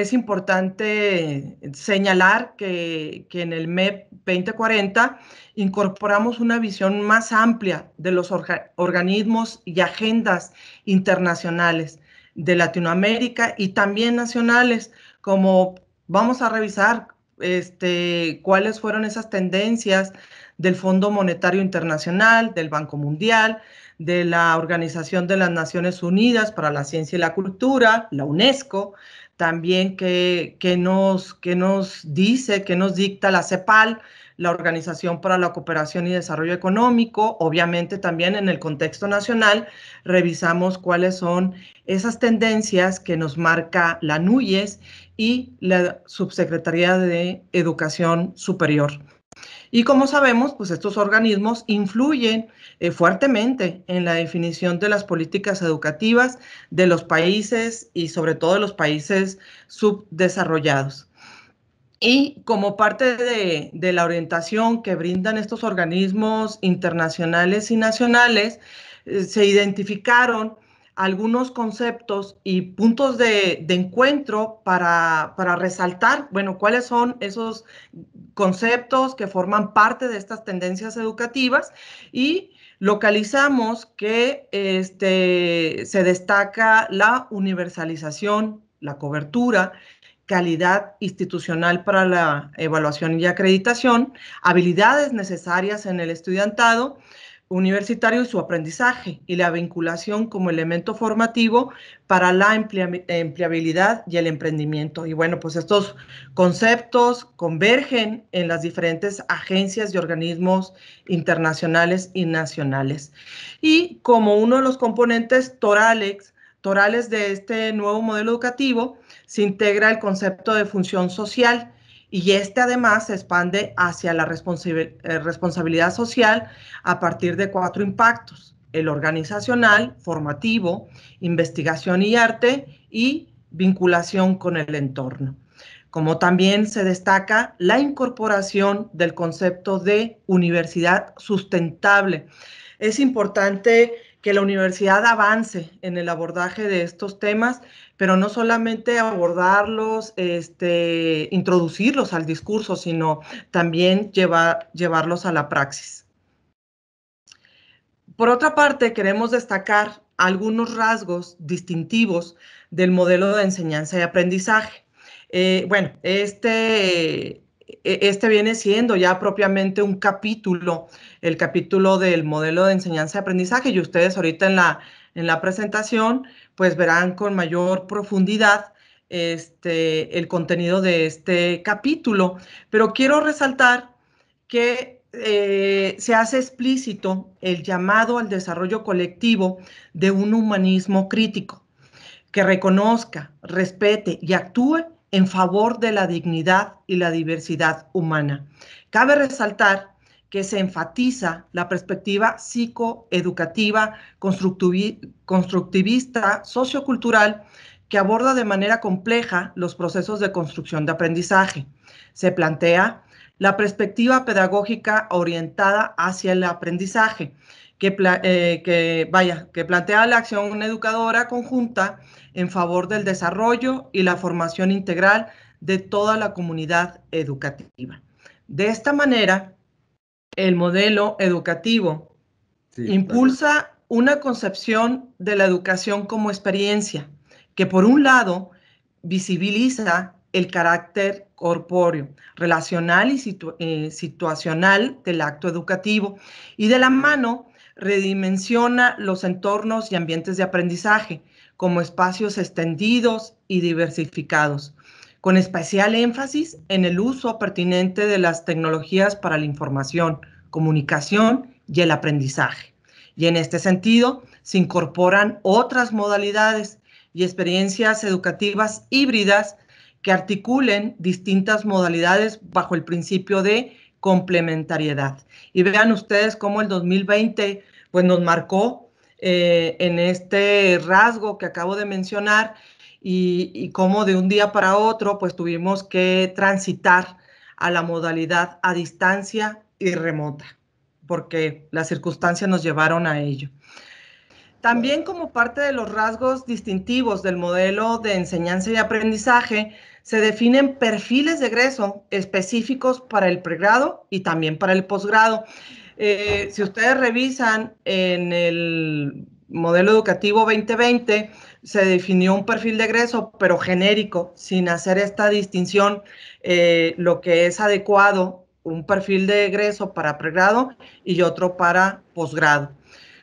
es importante señalar que, en el MEP 2040 incorporamos una visión más amplia de los organismos y agendas internacionales de Latinoamérica y también nacionales, como vamos a revisar este, cuáles fueron esas tendencias del Fondo Monetario Internacional, del Banco Mundial, de la Organización de las Naciones Unidas para la Ciencia y la Cultura, la UNESCO, también que, que, nos, nos dice, que nos dicta la CEPAL, la Organización para la Cooperación y Desarrollo Económico. Obviamente también en el contexto nacional revisamos cuáles son esas tendencias que nos marca la NUYES y la Subsecretaría de Educación Superior. Y como sabemos, pues estos organismos influyen eh, fuertemente en la definición de las políticas educativas de los países y sobre todo de los países subdesarrollados. Y como parte de, la orientación que brindan estos organismos internacionales y nacionales, eh, se identificaron algunos conceptos y puntos de, encuentro para, resaltar, bueno, cuáles son esos conceptos que forman parte de estas tendencias educativas y localizamos que este, se destaca la universalización, la cobertura, calidad institucional para la evaluación y acreditación, habilidades necesarias en el estudiantado, universitario y su aprendizaje y la vinculación como elemento formativo para la empleabilidad y el emprendimiento. Y bueno, pues estos conceptos convergen en las diferentes agencias y organismos internacionales y nacionales. Y como uno de los componentes torales, torales de este nuevo modelo educativo, se integra el concepto de función social y este además se expande hacia la eh, responsabilidad social a partir de cuatro impactos, el organizacional, formativo, investigación y arte y vinculación con el entorno. Como también se destaca la incorporación del concepto de universidad sustentable. Es importante que la universidad avance en el abordaje de estos temas, pero no solamente abordarlos, este, introducirlos al discurso, sino también llevar, llevarlos a la praxis. Por otra parte, queremos destacar algunos rasgos distintivos del modelo de enseñanza y aprendizaje. Eh, bueno, este e-, este viene siendo ya propiamente un capítulo, el capítulo del modelo de enseñanza y aprendizaje y ustedes ahorita en la, en la presentación pues verán con mayor profundidad este, el contenido de este capítulo, pero quiero resaltar que eh, se hace explícito el llamado al desarrollo colectivo de un humanismo crítico que reconozca, respete y actúe en favor de la dignidad y la diversidad humana. Cabe resaltar que se enfatiza la perspectiva psicoeducativa, constructivista, sociocultural, que aborda de manera compleja los procesos de construcción de aprendizaje. Se plantea la perspectiva pedagógica orientada hacia el aprendizaje, eh, que, vaya, que plantea la acción educadora conjunta en favor del desarrollo y la formación integral de toda la comunidad educativa. De esta manera, el modelo educativo impulsa una concepción de la educación como experiencia, que por un lado visibiliza el carácter corpóreo, relacional y eh, situacional del acto educativo y de la mano redimensiona los entornos y ambientes de aprendizaje como espacios extendidos y diversificados, con especial énfasis en el uso pertinente de las tecnologías para la información, comunicación y el aprendizaje. Y en este sentido, se incorporan otras modalidades y experiencias educativas híbridas que articulen distintas modalidades bajo el principio de complementariedad. Y vean ustedes cómo el 2020 pues, nos marcó eh, en este rasgo que acabo de mencionar y, y cómo de un día para otro pues tuvimos que transitar a la modalidad a distancia y remota, porque las circunstancias nos llevaron a ello. También como parte de los rasgos distintivos del modelo de enseñanza y aprendizaje, se definen perfiles de egreso específicos para el pregrado y también para el posgrado. Eh, si ustedes revisan en el modelo educativo 2020, se definió un perfil de egreso, pero genérico, sin hacer esta distinción, eh, lo que es adecuado, un perfil de egreso para pregrado y otro para posgrado.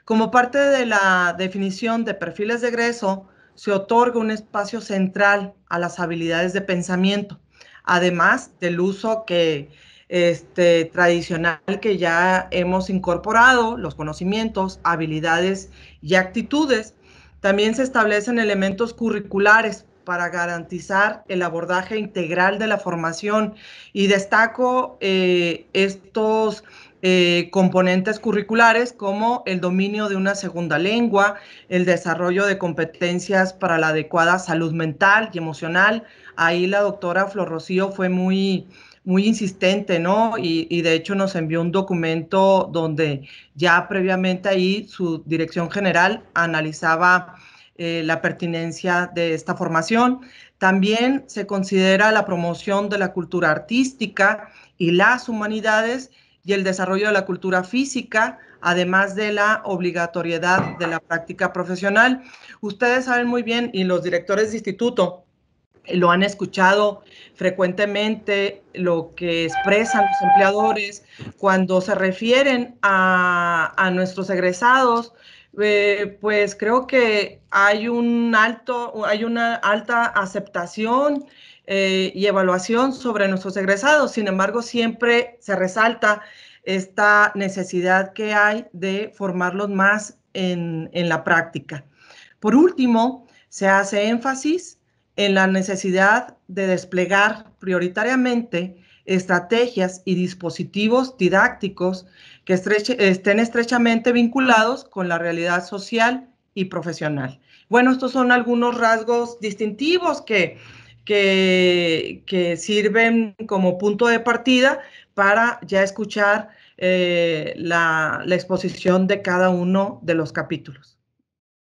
Como parte de la definición de perfiles de egreso, se otorga un espacio central a las habilidades de pensamiento, además del uso que, este, tradicional que ya hemos incorporado, los conocimientos, habilidades y actitudes. También se establecen elementos curriculares para garantizar el abordaje integral de la formación y destaco eh, estos eh, componentes curriculares como el dominio de una segunda lengua, el desarrollo de competencias para la adecuada salud mental y emocional. Ahí la doctora Flor Rocío fue muy, muy insistente, ¿no? Y, y, de hecho nos envió un documento donde ya previamente ahí su dirección general analizaba eh, la pertinencia de esta formación. También se considera la promoción de la cultura artística y las humanidades y el desarrollo de la cultura física, además de la obligatoriedad de la práctica profesional. Ustedes saben muy bien, y los directores de instituto lo han escuchado frecuentemente, lo que expresan los empleadores cuando se refieren a, a nuestros egresados eh, pues creo que hay un alto, hay una alta aceptación eh, y evaluación sobre nuestros egresados. Sin embargo, siempre se resalta esta necesidad que hay de formarlos más en la práctica. Por último, se hace énfasis en la necesidad de desplegar prioritariamente estrategias y dispositivos didácticos que estén estrechamente vinculados con la realidad social y profesional. Bueno, estos son algunos rasgos distintivos que, que, sirven como punto de partida para ya escuchar eh, la exposición de cada uno de los capítulos.